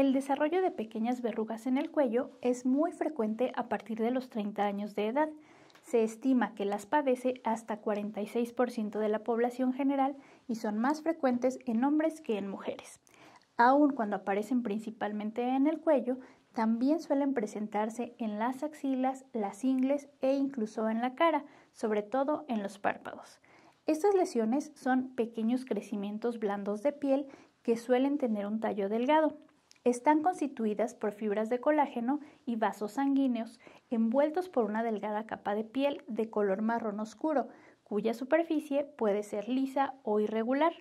El desarrollo de pequeñas verrugas en el cuello es muy frecuente a partir de los 30 años de edad. Se estima que las padece hasta 46% de la población general y son más frecuentes en hombres que en mujeres. Aun cuando aparecen principalmente en el cuello, también suelen presentarse en las axilas, las ingles e incluso en la cara, sobre todo en los párpados. Estas lesiones son pequeños crecimientos blandos de piel que suelen tener un tallo delgado, están constituidas por fibras de colágeno y vasos sanguíneos envueltos por una delgada capa de piel de color marrón oscuro, cuya superficie puede ser lisa o irregular.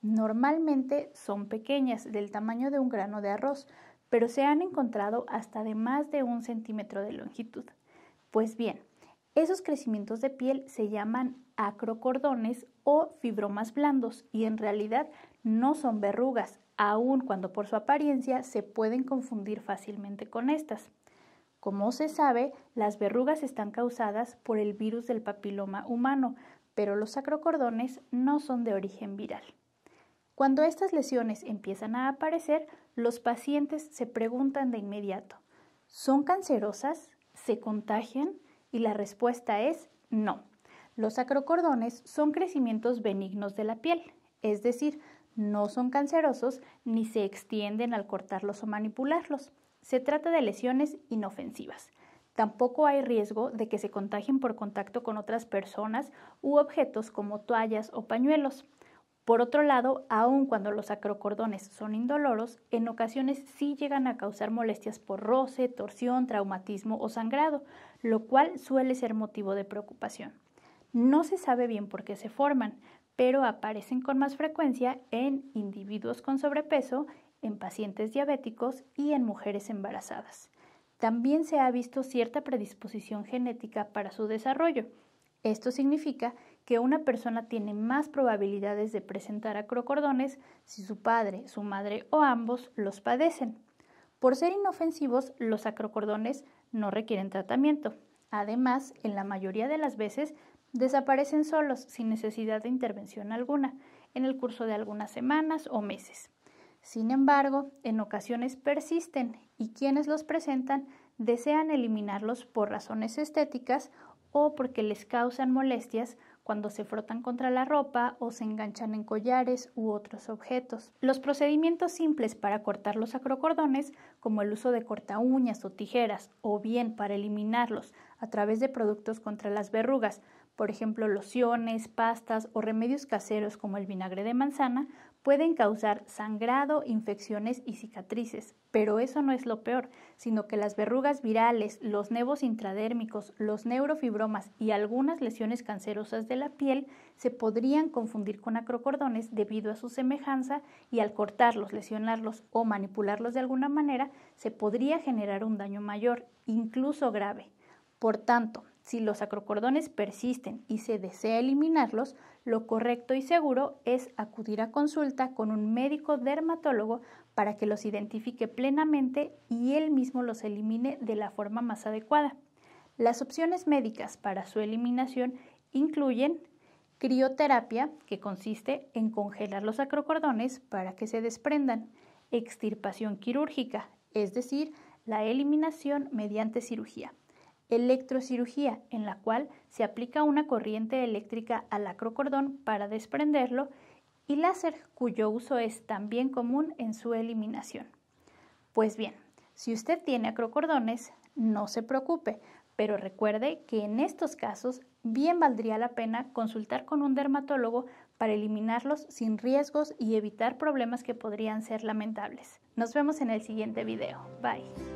Normalmente son pequeñas, del tamaño de un grano de arroz, pero se han encontrado hasta de más de un centímetro de longitud. Pues bien, esos crecimientos de piel se llaman acrocordones o fibromas blandos y en realidad no son verrugas, aun cuando por su apariencia se pueden confundir fácilmente con estas. Como se sabe, las verrugas están causadas por el virus del papiloma humano, pero los acrocordones no son de origen viral. Cuando estas lesiones empiezan a aparecer, los pacientes se preguntan de inmediato, ¿son cancerosas? ¿Se contagian? Y la respuesta es no. Los acrocordones son crecimientos benignos de la piel, es decir, no son cancerosos ni se extienden al cortarlos o manipularlos. Se trata de lesiones inofensivas. Tampoco hay riesgo de que se contagien por contacto con otras personas u objetos como toallas o pañuelos. Por otro lado, aun cuando los acrocordones son indoloros, en ocasiones sí llegan a causar molestias por roce, torsión, traumatismo o sangrado, lo cual suele ser motivo de preocupación. No se sabe bien por qué se forman, pero aparecen con más frecuencia en individuos con sobrepeso, en pacientes diabéticos y en mujeres embarazadas. También se ha visto cierta predisposición genética para su desarrollo. Esto significa que que una persona tiene más probabilidades de presentar acrocordones si su padre, su madre o ambos los padecen. Por ser inofensivos, los acrocordones no requieren tratamiento. Además, en la mayoría de las veces desaparecen solos sin necesidad de intervención alguna en el curso de algunas semanas o meses. Sin embargo, en ocasiones persisten y quienes los presentan desean eliminarlos por razones estéticas o porque les causan molestias cuando se frotan contra la ropa o se enganchan en collares u otros objetos. Los procedimientos simples para cortar los acrocordones, como el uso de corta uñas o tijeras, o bien para eliminarlos a través de productos contra las verrugas, por ejemplo lociones, pastas o remedios caseros como el vinagre de manzana, pueden causar sangrado, infecciones y cicatrices. Pero eso no es lo peor, sino que las verrugas virales, los nevos intradérmicos, los neurofibromas y algunas lesiones cancerosas de la piel se podrían confundir con acrocordones debido a su semejanza y al cortarlos, lesionarlos o manipularlos de alguna manera, se podría generar un daño mayor, incluso grave. Por tanto, si los acrocordones persisten y se desea eliminarlos, lo correcto y seguro es acudir a consulta con un médico dermatólogo para que los identifique plenamente y él mismo los elimine de la forma más adecuada. Las opciones médicas para su eliminación incluyen crioterapia, que consiste en congelar los acrocordones para que se desprendan, extirpación quirúrgica, es decir, la eliminación mediante cirugía electrocirugía, en la cual se aplica una corriente eléctrica al acrocordón para desprenderlo, y láser, cuyo uso es también común en su eliminación. Pues bien, si usted tiene acrocordones, no se preocupe, pero recuerde que en estos casos bien valdría la pena consultar con un dermatólogo para eliminarlos sin riesgos y evitar problemas que podrían ser lamentables. Nos vemos en el siguiente video. Bye.